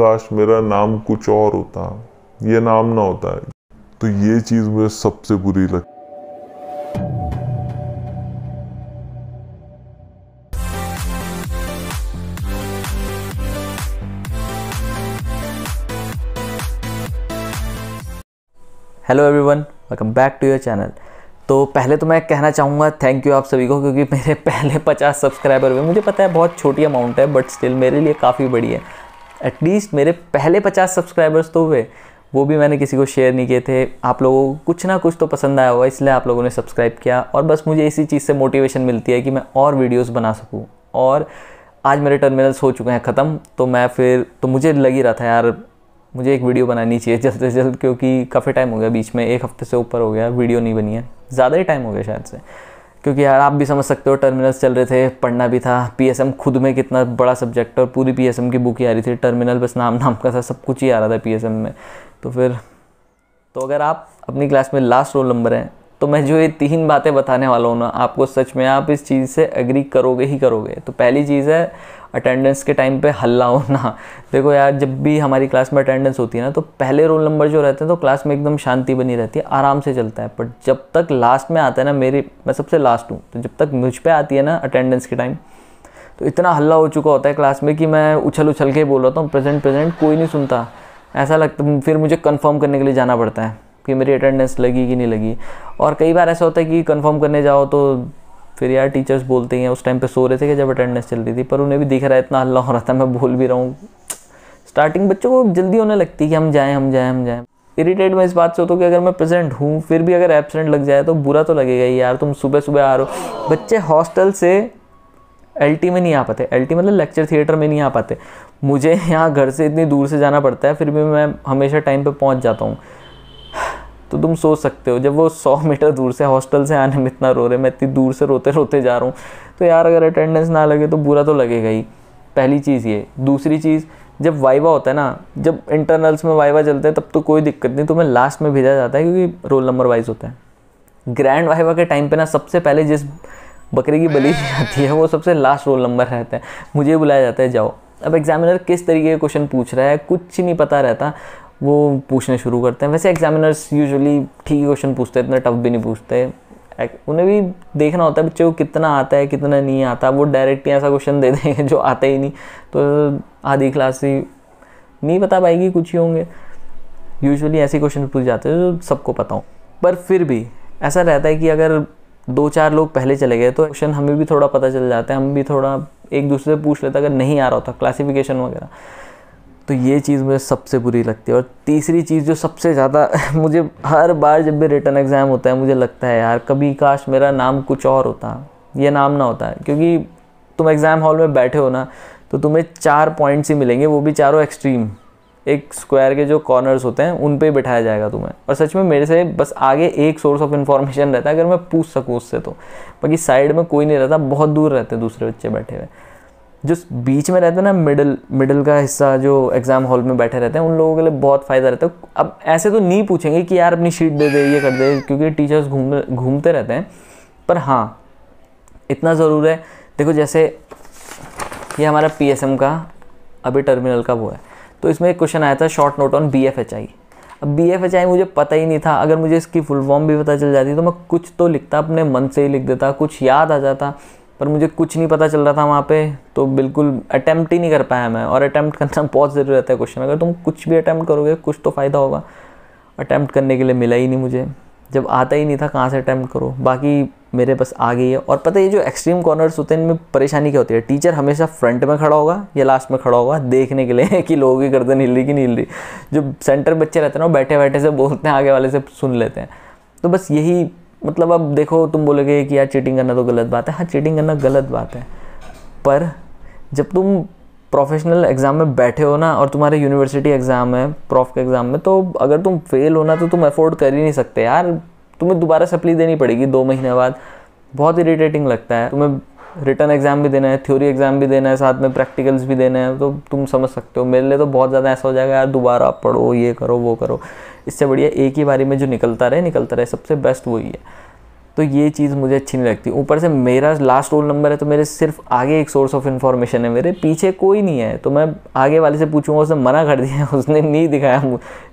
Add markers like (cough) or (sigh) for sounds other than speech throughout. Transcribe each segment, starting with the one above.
काश मेरा नाम कुछ और होता ये नाम ना होता है तो ये चीज़ मुझे सबसे बुरी लगती hello everyone welcome back to your channel तो पहले तो मैं कहना चाहूँगा थैंक यू आप सभी को क्योंकि मेरे (laughs) पहले 50 सब्सक्राइबर हुए मुझे पता है बहुत छोटी अमाउंट है बट स्टिल मेरे लिए काफ़ी बड़ी है एटलीस्ट मेरे पहले पचास सब्सक्राइबर्स तो हुए वो भी मैंने किसी को शेयर नहीं किए थे आप लोगों को कुछ ना कुछ तो पसंद आया होगा इसलिए आप लोगों ने सब्सक्राइब किया और बस मुझे इसी चीज़ से मोटिवेशन मिलती है कि मैं और वीडियोस बना सकूं और आज मेरे टर्मिनल्स हो चुके हैं ख़त्म तो मैं फिर तो मुझे लग ही रहा था यार मुझे एक वीडियो बनानी चाहिए जल्द से जल्द क्योंकि काफ़ी टाइम हो गया बीच में एक हफ्ते से ऊपर हो गया वीडियो नहीं बनी है ज़्यादा ही टाइम हो गया शायद से क्योंकि यार आप भी समझ सकते हो टर्मिनल्स चल रहे थे पढ़ना भी था पीएसएम खुद में कितना बड़ा सब्जेक्ट और पूरी पीएसएम की बुक ही आ रही थी टर्मिनल बस नाम नाम का था सब कुछ ही आ रहा था पीएसएम में तो फिर तो अगर आप अपनी क्लास में लास्ट रोल नंबर हैं तो मैं जो ये तीन बातें बताने वाला हूँ ना आपको सच में आप इस चीज़ से एग्री करोगे ही करोगे तो पहली चीज़ है अटेंडेंस के टाइम पे हल्ला होना (laughs) देखो यार जब भी हमारी क्लास में अटेंडेंस होती है ना तो पहले रोल नंबर जो रहते हैं तो क्लास में एकदम शांति बनी रहती है आराम से चलता है बट जब तक लास्ट में आता है ना मेरी मैं सबसे लास्ट हूँ तो जब तक मुझ पर आती है ना अटेंडेंस के टाइम तो इतना हल्ला हो चुका होता है क्लास में कि मैं उछल उछल के बोल रहा हूँ प्रेजेंट प्रेजेंट कोई नहीं सुनता ऐसा लगता फिर मुझे कन्फर्म करने के लिए जाना पड़ता है कि मेरी अटेंडेंस लगी कि नहीं लगी और कई बार ऐसा होता है कि कंफर्म करने जाओ तो फिर यार टीचर्स बोलते हैं उस टाइम पे सो रहे थे कि जब अटेंडेंस चल रही थी पर उन्हें भी दिख रहा है इतना हल्ला हो रहा था मैं बोल भी रहा हूँ स्टार्टिंग बच्चों को जल्दी होने लगती है कि हम जाएँ हम जाएँ हम जाएँ इरीटेट मैं इस बात से होता हूँ कि अगर मैं प्रेजेंट हूँ फिर भी अगर एबसेंट लग जाए तो बुरा तो लगेगा यार तुम सुबह सुबह आ रहे हो बच्चे हॉस्टल से एल में नहीं आ पाते एल मतलब लेक्चर थिएटर में नहीं आ पाते मुझे यहाँ घर से इतनी दूर से जाना पड़ता है फिर भी मैं हमेशा टाइम पर पहुँच जाता हूँ तो तुम सोच सकते हो जब वो सौ मीटर दूर से हॉस्टल से आने में इतना रो रहे मैं इतनी दूर से रोते रोते जा रहा हूँ तो यार अगर अटेंडेंस ना लगे तो बुरा तो लगेगा ही पहली चीज़ ये दूसरी चीज़ जब वाइवा होता है ना जब इंटरनल्स में वाइवा चलते हैं तब तो कोई दिक्कत नहीं तुम्हें लास्ट में भेजा जाता है क्योंकि रोल नंबर वाइज होता है ग्रैंड वाइवा के टाइम पे ना सबसे पहले जिस बकरे की बलि जाती है वो सबसे लास्ट रोल नंबर रहता है मुझे बुलाया जाता है जाओ अब एग्जामिनर किस तरीके का क्वेश्चन पूछ रहा है कुछ नहीं पता रहता वो पूछने शुरू करते हैं वैसे एग्जामिनर्स यूजुअली ठीक ही क्वेश्चन पूछते हैं इतना टफ भी नहीं पूछते उन्हें भी देखना होता है बच्चे को कितना आता है कितना नहीं आता वो डायरेक्ट ही ऐसा क्वेश्चन दे देंगे जो आते ही नहीं तो आधी क्लास ही नहीं बता पाएगी कुछ ही होंगे यूजुअली ऐसे क्वेश्चन पूछ जाते हैं जो सबको पता हो पर फिर भी ऐसा रहता है कि अगर दो चार लोग पहले चले गए तो क्वेश्चन हमें भी थोड़ा पता चल जाता है हम भी थोड़ा एक दूसरे से पूछ लेते अगर नहीं आ रहा होता क्लासिफिकेशन वगैरह तो ये चीज़ मुझे सबसे बुरी लगती है और तीसरी चीज़ जो सबसे ज़्यादा (laughs) मुझे हर बार जब भी रिटर्न एग्ज़ाम होता है मुझे लगता है यार कभी काश मेरा नाम कुछ और होता ये नाम ना होता क्योंकि तुम एग्ज़ाम हॉल में बैठे हो ना तो तुम्हें चार पॉइंट्स ही मिलेंगे वो भी चारों एक्सट्रीम एक स्क्वायर के जो कॉर्नर्स होते हैं उन पर ही बिठाया जाएगा तुम्हें और सच में मेरे से बस आगे एक सोर्स ऑफ इन्फॉर्मेशन रहता है अगर मैं पूछ सकूँ उससे तो बाकी साइड में कोई नहीं रहता बहुत दूर रहते दूसरे बच्चे बैठे हुए जो बीच में रहते हैं ना मिडिल मिडिल का हिस्सा जो एग्ज़ाम हॉल में बैठे रहते हैं उन लोगों के लिए बहुत फ़ायदा रहता है अब ऐसे तो नहीं पूछेंगे कि यार अपनी शीट दे दे ये कर दे क्योंकि टीचर्स घूम घूमते रहते हैं पर हाँ इतना ज़रूर है देखो जैसे ये हमारा पी का अभी टर्मिनल का वो है तो इसमें एक क्वेश्चन आया था short note on B F H I अब बी एफ एच आई मुझे पता ही नहीं था अगर मुझे इसकी फुल फॉर्म भी पता चल जाती तो मैं कुछ तो लिखता अपने मन से ही लिख देता कुछ याद आ जाता पर मुझे कुछ नहीं पता चल रहा था वहाँ पे तो बिल्कुल अटैम्प्ट ही नहीं कर पाया मैं और अटैम्प्ट करना (laughs) बहुत ज़रूरी रहता है क्वेश्चन अगर तुम कुछ भी अटैम्प्ट करोगे कुछ तो फ़ायदा होगा अटैम्प्ट करने के लिए मिला ही नहीं मुझे जब आता ही नहीं था कहाँ से अटैम्प्ट करो बाकी मेरे पास आ गई है और पता है ये जो एक्सट्रीम कॉर्नर्स होते हैं इनमें परेशानी क्या होती है टीचर हमेशा फ्रंट में खड़ा होगा या लास्ट में खड़ा होगा देखने के लिए (laughs) कि लोगों की गर्दन हिल रही कि नहीं हिल रही जो सेंटर बच्चे रहते हैं ना बैठे बैठे से बोलते हैं आगे वाले से सुन लेते हैं तो बस यही मतलब अब देखो तुम बोलोगे कि यार चीटिंग करना तो गलत बात है हाँ चीटिंग करना गलत बात है पर जब तुम प्रोफेशनल एग्ज़ाम में बैठे हो ना और तुम्हारे यूनिवर्सिटी एग्ज़ाम है प्रॉफ के एग्ज़ाम में तो अगर तुम फेल होना तो तुम अफोर्ड कर ही नहीं सकते यार तुम्हें दोबारा सप्ली देनी पड़ेगी दो महीने बाद बहुत इरीटेटिंग लगता है तुम्हें रिटर्न एग्ज़ाम भी देना है थ्योरी एग्ज़ाम भी देना है साथ में प्रैक्टिकल्स भी देना है तो तुम समझ सकते हो मेरे लिए तो बहुत ज़्यादा ऐसा हो जाएगा यार दोबारा आप पढ़ो ये करो वो करो इससे बढ़िया एक ही बारी में जो निकलता रहे निकलता रहे सबसे बेस्ट वही है तो ये चीज़ मुझे अच्छी नहीं लगती ऊपर से मेरा लास्ट रोल नंबर है तो मेरे सिर्फ आगे एक सोर्स ऑफ इन्फॉर्मेशन है मेरे पीछे कोई नहीं है तो मैं आगे वाले से पूछूंगा उसने मना कर दिया (laughs) उसने नहीं दिखाया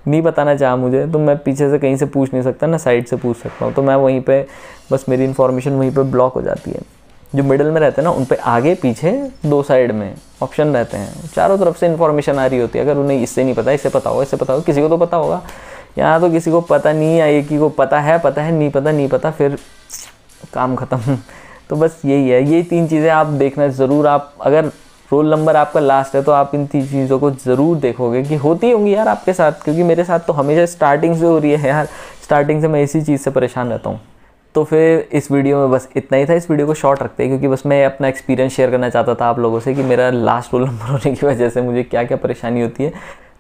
नहीं बताना चाहा मुझे तो मैं पीछे से कहीं से पूछ नहीं सकता ना साइड से पूछ सकता हूँ तो मैं वहीं पर बस मेरी इन्फॉर्मेशन वहीं पर ब्लॉक हो जाती है जो मिडल में रहते हैं ना उन पर आगे पीछे दो साइड में ऑप्शन रहते हैं चारों तरफ से इन्फॉर्मेशन आ रही होती है अगर उन्हें इससे नहीं पता इससे पता होगा इससे पता होगा किसी को तो पता होगा यहाँ तो किसी को पता नहीं आई कि को पता है पता है नहीं पता नहीं पता फिर काम ख़त्म (laughs) तो बस यही है ये तीन चीज़ें आप देखना ज़रूर आप अगर रोल नंबर आपका लास्ट है तो आप इन तीन चीज़ों को ज़रूर देखोगे कि होती होंगी यार आपके साथ क्योंकि मेरे साथ तो हमेशा स्टार्टिंग से हो रही है यार स्टार्टिंग से मैं इसी चीज़ से परेशान रहता हूँ तो फिर इस वीडियो में बस इतना ही था इस वीडियो को शॉर्ट रखते हैं क्योंकि बस मैं अपना एक्सपीरियंस शेयर करना चाहता था आप लोगों से कि मेरा लास्ट रोल नंबर होने की वजह से मुझे क्या क्या परेशानी होती है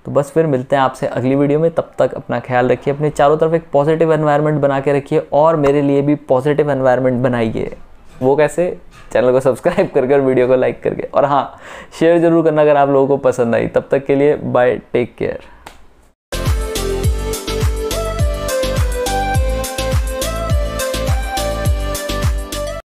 तो बस फिर मिलते हैं आपसे अगली वीडियो में तब तक अपना ख्याल रखिए अपने चारों तरफ एक पॉजिटिव एनवायरनमेंट बना के रखिए और मेरे लिए भी पॉजिटिव एनवायरनमेंट बनाइए वो कैसे चैनल को सब्सक्राइब करके और वीडियो को लाइक करके और हाँ शेयर ज़रूर करना अगर आप लोगों को पसंद आई तब तक के लिए बाय टेक केयर